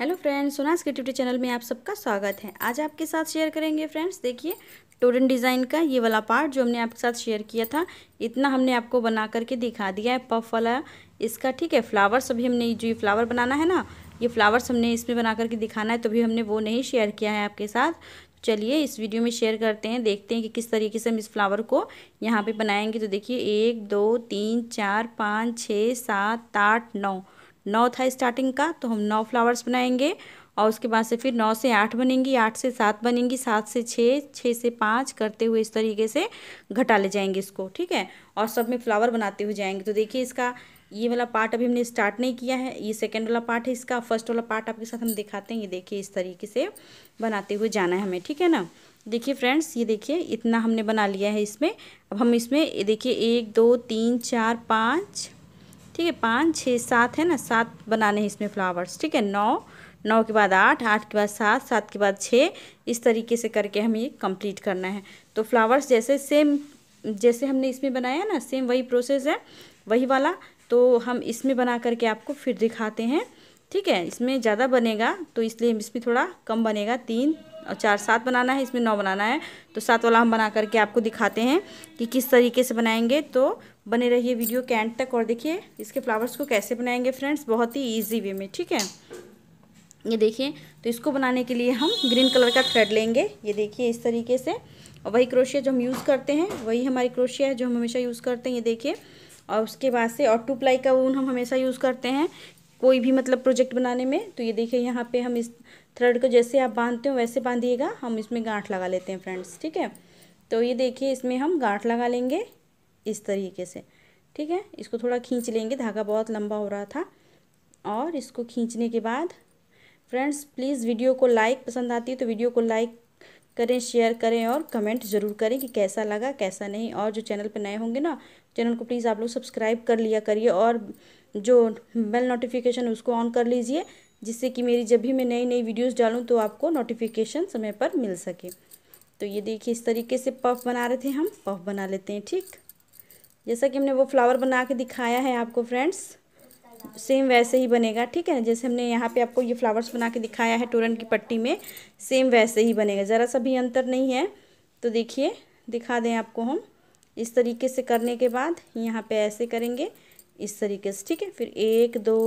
hello friends सुनास के Tutee channel में आप सबका स्वागत है आज आपके साथ शेयर करेंगे फ्रेंड्स देखिए टोरन डिज़ाइन का ये वाला पार्ट जो हमने आपके साथ शेयर किया था इतना हमने आपको बना करके दिखा दिया है पफ वाला इसका ठीक है फ्लावर्स अभी हमने जो ये फ्लावर बनाना है ना ये फ्लावर्स हमने इसमें बना करके दिखाना है तो भी हमने वो नहीं शेयर किया है आपके साथ चलिए इस वीडियो में शेयर करते हैं देखते हैं कि किस तरीके से हम इस फ्लावर को यहाँ पर बनाएंगे तो देखिए एक दो तीन चार पाँच छः सात आठ नौ नौ था स्टार्टिंग का तो हम नौ फ्लावर्स बनाएंगे और उसके बाद से फिर नौ से आठ बनेंगी आठ से सात बनेंगी सात से छः छः से पाँच करते हुए इस तरीके से घटा ले जाएंगे इसको ठीक है और सब में फ्लावर बनाते हुए जाएंगे तो देखिए इसका ये वाला पार्ट अभी हमने स्टार्ट नहीं किया है ये सेकेंड वाला पार्ट है इसका फर्स्ट वाला पार्ट आपके साथ हम दिखाते हैं ये देखिए इस तरीके से बनाते हुए जाना है हमें ठीक है ना देखिए फ्रेंड्स ये देखिए इतना हमने बना लिया है इसमें अब हम इसमें देखिए एक दो तीन चार पाँच ठीक है पाँच छः सात है ना सात बनाने हैं इसमें फ्लावर्स ठीक है नौ नौ के बाद आठ आठ के बाद सात सात के बाद छः इस तरीके से करके हमें ये कम्प्लीट करना है तो फ्लावर्स जैसे सेम जैसे हमने इसमें बनाया ना सेम वही प्रोसेस है वही वाला तो हम इसमें बना करके आपको फिर दिखाते हैं ठीक है इसमें ज़्यादा बनेगा तो इसलिए इसमें थोड़ा कम बनेगा तीन और चार सात बनाना है इसमें नौ बनाना है तो सात वाला हम बना करके आपको दिखाते हैं कि किस तरीके से बनाएंगे तो बने रहिए वीडियो के एंड तक और देखिए इसके फ्लावर्स को कैसे बनाएंगे फ्रेंड्स बहुत ही ईजी वे में ठीक है ये देखिए तो इसको बनाने के लिए हम ग्रीन कलर का थ्रेड लेंगे ये देखिए इस तरीके से और वही क्रोशिया जो हम यूज़ करते हैं वही हमारी क्रोशिया है जो हम हमेशा यूज़ करते हैं ये देखिए और उसके बाद से और टू प्लाई का ऊन हम हमेशा यूज़ करते हैं कोई भी मतलब प्रोजेक्ट बनाने में तो ये देखिए यहाँ पर हम इस थ्रेड को जैसे आप बांधते हो वैसे बांधिएगा हम इसमें गांठ लगा लेते हैं फ्रेंड्स ठीक है तो ये देखिए इसमें हम गांठ लगा लेंगे इस तरीके से ठीक है इसको थोड़ा खींच लेंगे धागा बहुत लंबा हो रहा था और इसको खींचने के बाद फ्रेंड्स प्लीज़ वीडियो को लाइक पसंद आती है तो वीडियो को लाइक करें शेयर करें और कमेंट ज़रूर करें कि कैसा लगा कैसा नहीं और जो चैनल पर नए होंगे ना चैनल को प्लीज़ आप लोग सब्सक्राइब कर लिया करिए और जो बेल नोटिफिकेशन उसको ऑन कर लीजिए जिससे कि मेरी जब भी मैं नई नई वीडियोस डालूँ तो आपको नोटिफिकेशन समय पर मिल सके तो ये देखिए इस तरीके से पफ बना रहे थे हम पफ बना लेते हैं ठीक जैसा कि हमने वो फ्लावर बना के दिखाया है आपको फ्रेंड्स सेम वैसे ही बनेगा ठीक है जैसे हमने यहाँ पे आपको ये फ्लावर्स बना के दिखाया है टोरन की पट्टी में सेम वैसे ही बनेगा ज़रा सा भी अंतर नहीं है तो देखिए दिखा दें आपको हम इस तरीके से करने के बाद यहाँ पे ऐसे करेंगे इस तरीके से ठीक है फिर एक दो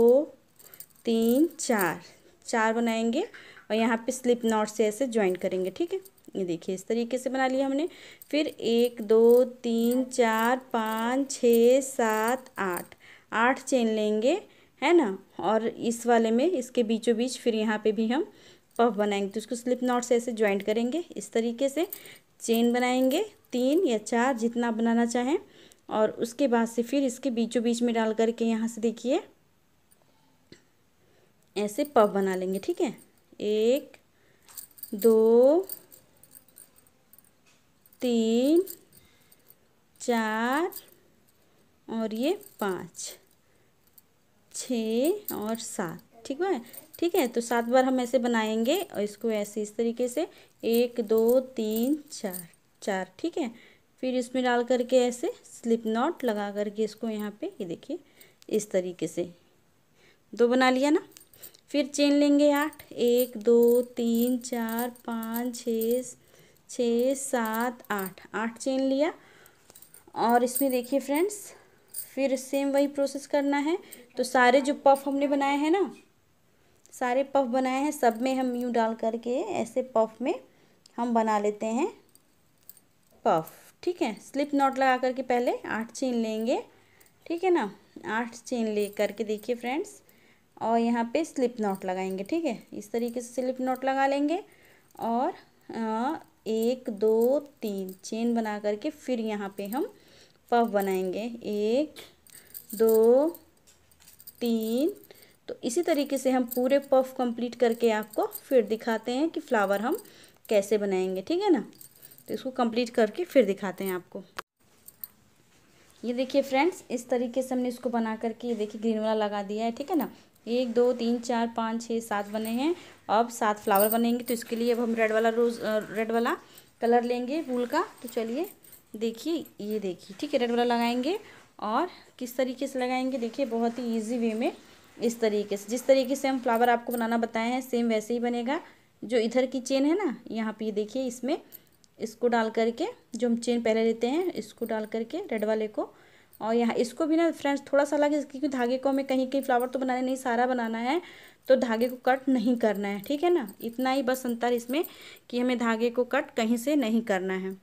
तीन चार चार बनाएंगे और यहाँ पे स्लिप नॉट से ऐसे ज्वाइन करेंगे ठीक है ये देखिए इस तरीके से बना लिया हमने फिर एक दो तीन चार पाँच छः सात आठ आठ चेन लेंगे है ना और इस वाले में इसके बीचों बीच फिर यहाँ पे भी हम पफ बनाएंगे तो इसको स्लिप नॉट से ऐसे ज्वाइंट करेंगे इस तरीके से चेन बनाएंगे तीन या चार जितना बनाना चाहें और उसके बाद से फिर इसके बीचों बीच में डाल करके यहाँ से देखिए ऐसे पफ बना लेंगे ठीक है एक दो तीन चार और ये पाँच छ और सात ठीक है ठीक है तो सात बार हम ऐसे बनाएंगे और इसको ऐसे इस तरीके से एक दो तीन चार चार ठीक है फिर इसमें डाल करके ऐसे स्लिप नॉट लगा करके इसको यहाँ पे ये देखिए इस तरीके से दो बना लिया ना फिर चेन लेंगे आठ एक दो तीन चार पाँच छः छः सात आठ आठ चेन लिया और इसमें देखिए फ्रेंड्स फिर सेम वही प्रोसेस करना है तो सारे जो पफ हमने बनाए हैं ना सारे पफ बनाए हैं सब में हम यूँ डाल करके ऐसे पफ में हम बना लेते हैं पफ ठीक है स्लिप नॉट लगा करके पहले आठ चेन लेंगे ठीक है ना आठ चेन ले करके देखिए फ्रेंड्स और यहाँ पे स्लिप नॉट लगाएंगे ठीक है इस तरीके से स्लिप नॉट लगा लेंगे और आ, एक दो तीन चेन बना करके फिर यहाँ पे हम पफ बनाएंगे एक दो तीन तो इसी तरीके से हम पूरे पफ कंप्लीट करके आपको फिर दिखाते हैं कि फ्लावर हम कैसे बनाएंगे ठीक है ना तो इसको कंप्लीट करके फिर दिखाते हैं आपको ये देखिए फ्रेंड्स इस तरीके से हमने इसको बना करके ये देखिए ग्रीन वाला लगा दिया है ठीक है ना एक दो तीन चार पाँच छः सात बने हैं अब सात फ्लावर बनेंगे तो इसके लिए अब हम रेड वाला रोज रेड वाला कलर लेंगे फूल का तो चलिए देखिए ये देखिए ठीक है रेड वाला लगाएंगे और किस तरीके से लगाएंगे देखिए बहुत ही ईजी वे में इस तरीके से जिस तरीके से हम फ्लावर आपको बनाना बताए हैं सेम वैसे ही बनेगा जो इधर की चेन है ना यहाँ पर ये देखिए इसमें इसको डाल करके जो हम चेन पहले लेते हैं इसको डाल करके रेड वाले को और यहाँ इसको भी ना फ्रेंड्स थोड़ा सा अलग क्योंकि धागे को हमें कहीं कहीं फ्लावर तो बनाने नहीं सारा बनाना है तो धागे को कट नहीं करना है ठीक है ना इतना ही बस अंतर इसमें कि हमें धागे को कट कहीं से नहीं करना है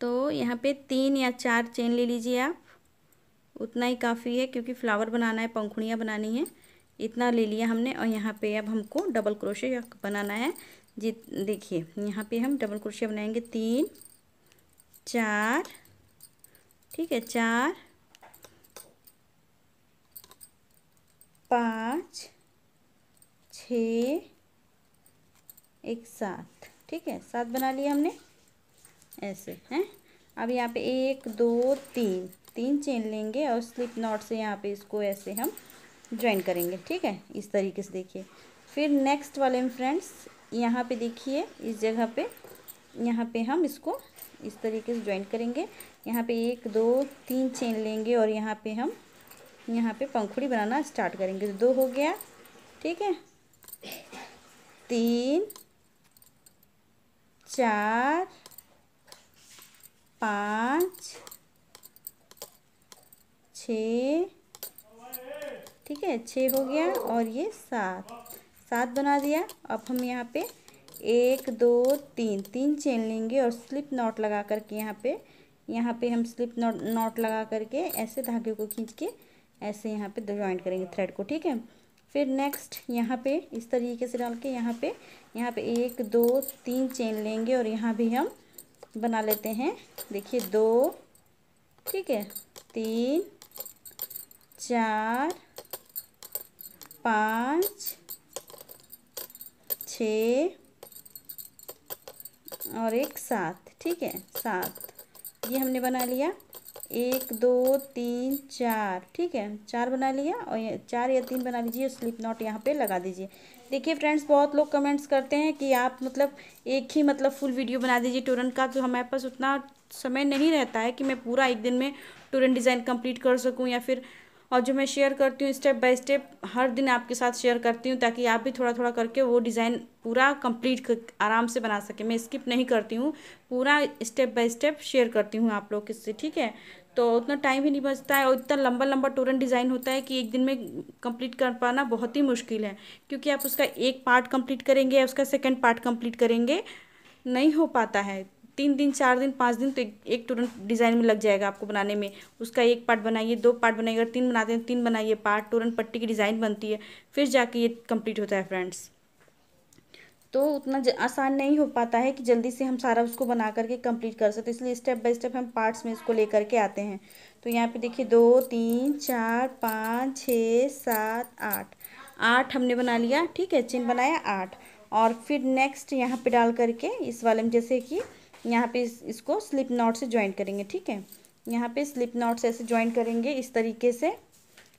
तो यहाँ पे तीन या चार चेन ले लीजिए आप उतना ही काफ़ी है क्योंकि फ्लावर बनाना है पंखुड़ियाँ बनानी है इतना ले लिया हमने और यहाँ पे अब हमको डबल क्रोशे बनाना है जी देखिए यहाँ पे हम डबल क्रोशे बनाएंगे तीन चार ठीक है चार पाँच छ एक सात ठीक है सात बना लिया हमने ऐसे हैं अब यहाँ पे एक दो तीन तीन चेन लेंगे और स्लिप नॉट से यहाँ पे इसको ऐसे हम ज्वाइन करेंगे ठीक है इस तरीके से देखिए फिर नेक्स्ट वाले फ्रेंड्स यहाँ पे देखिए इस जगह पे यहाँ पे हम इसको इस तरीके से ज्वाइंट करेंगे यहाँ पे एक दो तीन चेन लेंगे और यहाँ पे हम यहाँ पे पंखुड़ी बनाना स्टार्ट करेंगे तो दो हो गया ठीक है तीन चार पाँच छ ठीक है छः हो गया और ये सात सात बना दिया अब हम यहाँ पे एक दो तीन तीन चेन लेंगे और स्लिप नॉट लगा करके यहाँ पे यहाँ पे हम स्लिप नॉट नॉट लगा करके ऐसे धागे को खींच के ऐसे यहाँ पे ज्वाइन करेंगे थ्रेड को ठीक है फिर नेक्स्ट यहाँ पे इस तरीके से डाल के यहाँ पे यहाँ पे एक दो तीन चेन लेंगे और यहाँ भी हम बना लेते हैं देखिए दो ठीक है तीन चार पाँच छ और एक सात ठीक है सात ये हमने बना लिया एक दो तीन चार ठीक है चार बना लिया और ये चार या तीन बना लीजिए स्लिप नॉट यहाँ पे लगा दीजिए देखिए फ्रेंड्स बहुत लोग कमेंट्स करते हैं कि आप मतलब एक ही मतलब फुल वीडियो बना दीजिए टोरेंट का तो हमारे पास उतना समय नहीं रहता है कि मैं पूरा एक दिन में टोरेंट डिज़ाइन कंप्लीट कर सकूँ या फिर और जो मैं शेयर करती हूँ स्टेप बाय स्टेप हर दिन आपके साथ शेयर करती हूँ ताकि आप भी थोड़ा थोड़ा करके वो डिज़ाइन पूरा कंप्लीट आराम से बना सके मैं स्किप नहीं करती हूँ पूरा स्टेप बाय स्टेप शेयर करती हूँ आप लोग किससे ठीक है तो उतना टाइम ही नहीं बचता है और इतना लंबा लंबा टोरन डिज़ाइन होता है कि एक दिन में कंप्लीट कर पाना बहुत ही मुश्किल है क्योंकि आप उसका एक पार्ट कंप्लीट करेंगे या उसका सेकंड पार्ट कंप्लीट करेंगे नहीं हो पाता है तीन दिन चार दिन पाँच दिन तो एक, एक तुरंत डिज़ाइन में लग जाएगा आपको बनाने में उसका एक पार्ट बनाइए दो पार्ट बनाइए अगर तीन बनाते हैं तो तीन बनाइए पार्ट तुरंत पट्टी की डिज़ाइन बनती है फिर जाके ये कंप्लीट होता है फ्रेंड्स तो उतना आसान नहीं हो पाता है कि जल्दी से हम सारा उसको बना करके कंप्लीट कर सकते इसलिए स्टेप बाय स्टेप हम पार्ट्स में इसको लेकर के आते हैं तो यहाँ पे देखिए दो तीन चार पाँच छः सात आठ आठ हमने बना लिया ठीक है चिन्ह बनाया आठ और फिर नेक्स्ट यहाँ पे डाल करके इस वाले में जैसे कि यहाँ पे इस, इसको स्लिप नॉट से ज्वाइन करेंगे ठीक है यहाँ पे स्लिप नॉट से ऐसे ज्वाइन करेंगे इस तरीके से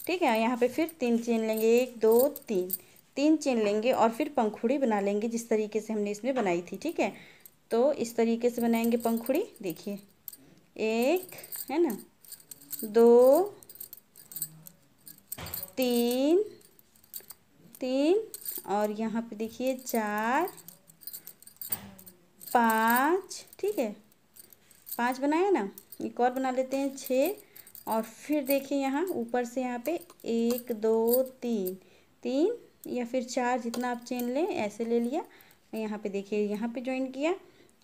ठीक है यहाँ पे फिर तीन चेन लेंगे एक दो तीन तीन चेन लेंगे और फिर पंखुड़ी बना लेंगे जिस तरीके से हमने इसमें बनाई थी ठीक है तो इस तरीके से बनाएंगे पंखुड़ी देखिए एक है ना दो तीन तीन और यहाँ पे देखिए चार पाँच ठीक है पाँच बनाया ना एक और बना लेते हैं छः और फिर देखिए यहाँ ऊपर से यहाँ पे एक दो तीन तीन या फिर चार जितना आप चेन लें ऐसे ले लिया यहाँ पे देखिए यहाँ पे ज्वाइन किया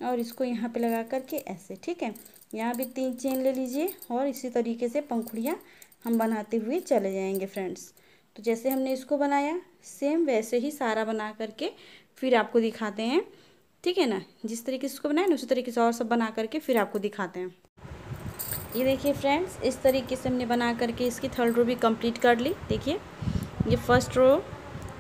और इसको यहाँ पे लगा करके ऐसे ठीक है यहाँ भी तीन चेन ले लीजिए और इसी तरीके से पंखुड़ियाँ हम बनाते हुए चले जाएंगे फ्रेंड्स तो जैसे हमने इसको बनाया सेम वैसे ही सारा बना करके फिर आपको दिखाते हैं ठीक है ना जिस तरीके से उसको बनाए ना उसी तरीके से और सब बना करके फिर आपको दिखाते हैं ये देखिए फ्रेंड्स इस तरीके से हमने बना करके इसकी थर्ड रो भी कंप्लीट कर ली देखिए ये फर्स्ट रो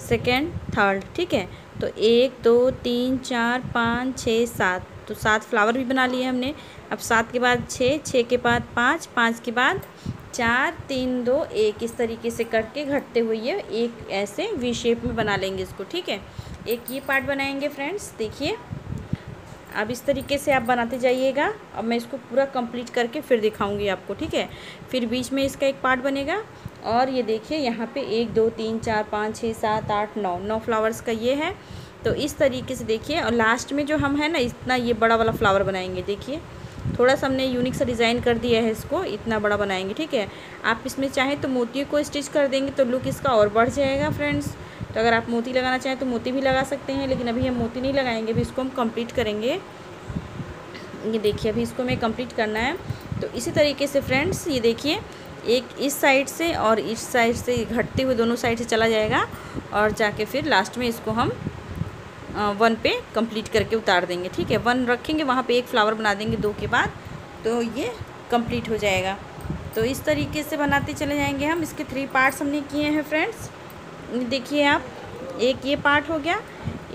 सेकेंड थर्ड ठीक है तो एक दो तीन चार पाँच छः सात तो सात फ्लावर भी बना लिए हमने अब सात के बाद छः छः के बाद पाँच पाँच के बाद चार तीन दो एक इस तरीके से करके घटते हुए ये एक ऐसे वी शेप में बना लेंगे इसको ठीक है एक ये पार्ट बनाएंगे फ्रेंड्स देखिए अब इस तरीके से आप बनाते जाइएगा अब मैं इसको पूरा कंप्लीट करके फिर दिखाऊंगी आपको ठीक है फिर बीच में इसका एक पार्ट बनेगा और ये देखिए यहाँ पे एक दो तीन चार पाँच छः सात आठ नौ नौ फ्लावर्स का ये है तो इस तरीके से देखिए और लास्ट में जो हम है ना इतना ये बड़ा वाला फ्लावर बनाएंगे देखिए थोड़ा सा हमने यूनिक सा डिज़ाइन कर दिया है इसको इतना बड़ा बनाएंगे ठीक है आप इसमें चाहें तो मोतियों को स्टिच कर देंगे तो लुक इसका और बढ़ जाएगा फ्रेंड्स तो अगर आप मोती लगाना चाहें तो मोती भी लगा सकते हैं लेकिन अभी हम मोती नहीं लगाएंगे अभी इसको हम कंप्लीट करेंगे ये देखिए अभी इसको हमें कंप्लीट करना है तो इसी तरीके से फ्रेंड्स ये देखिए एक इस साइड से और इस साइड से घटते हुए दोनों साइड से चला जाएगा और जाके फिर लास्ट में इसको हम वन पे कंप्लीट करके उतार देंगे ठीक है वन रखेंगे वहाँ पे एक फ्लावर बना देंगे दो के बाद तो ये कंप्लीट हो जाएगा तो इस तरीके से बनाते चले जाएंगे हम इसके थ्री पार्ट्स हमने किए हैं फ्रेंड्स देखिए आप एक ये पार्ट हो गया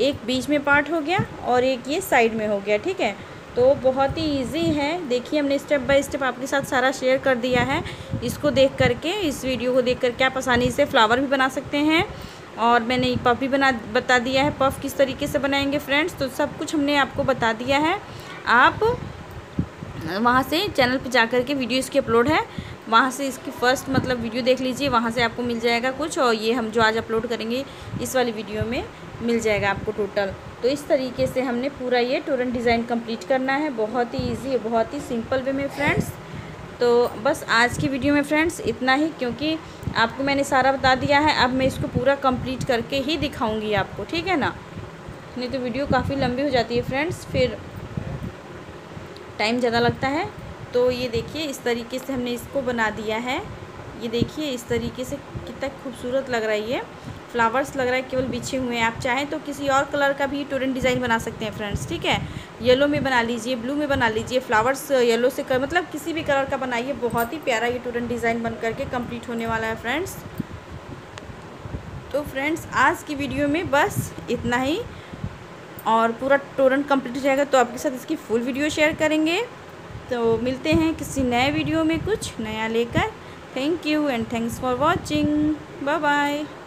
एक बीच में पार्ट हो गया और एक ये साइड में हो गया ठीक है तो बहुत ही इजी है देखिए हमने स्टेप बाय स्टेप आपके साथ सारा शेयर कर दिया है इसको देख करके इस वीडियो को देख करके आप आसानी से फ्लावर भी बना सकते हैं और मैंने पफ भी बना बता दिया है पफ किस तरीके से बनाएंगे फ्रेंड्स तो सब कुछ हमने आपको बता दिया है आप वहाँ से चैनल पर जा कर के वीडियो इसकी अपलोड है वहाँ से इसकी फ़र्स्ट मतलब वीडियो देख लीजिए वहाँ से आपको मिल जाएगा कुछ और ये हम जो आज अपलोड करेंगे इस वाली वीडियो में मिल जाएगा आपको टोटल तो इस तरीके से हमने पूरा ये टोरन डिज़ाइन कंप्लीट करना है बहुत ही ईजी है बहुत ही सिंपल वे में फ्रेंड्स तो बस आज की वीडियो में फ्रेंड्स इतना ही क्योंकि आपको मैंने सारा बता दिया है अब मैं इसको पूरा कम्प्लीट करके ही दिखाऊँगी आपको ठीक है ना नहीं तो वीडियो काफ़ी लंबी हो जाती है फ्रेंड्स फिर टाइम ज़्यादा लगता है तो ये देखिए इस तरीके से हमने इसको बना दिया है ये देखिए इस तरीके से कितना खूबसूरत लग रहा है ये फ्लावर्स लग रहा है केवल बिछे हुए हैं आप चाहें तो किसी और कलर का भी टोरेंट डिज़ाइन बना सकते हैं फ्रेंड्स ठीक है येलो में बना लीजिए ब्लू में बना लीजिए फ्लावर्स येलो से कर मतलब किसी भी कलर का बनाइए बहुत ही प्यारा ये टोरेंट डिज़ाइन बन करके कम्प्लीट होने वाला है फ्रेंड्स तो फ्रेंड्स आज की वीडियो में बस इतना ही और पूरा टोरेंट कम्प्लीट हो जाएगा तो आपके साथ इसकी फुल वीडियो शेयर करेंगे तो मिलते हैं किसी नए वीडियो में कुछ नया लेकर thank you and thanks for watching bye bye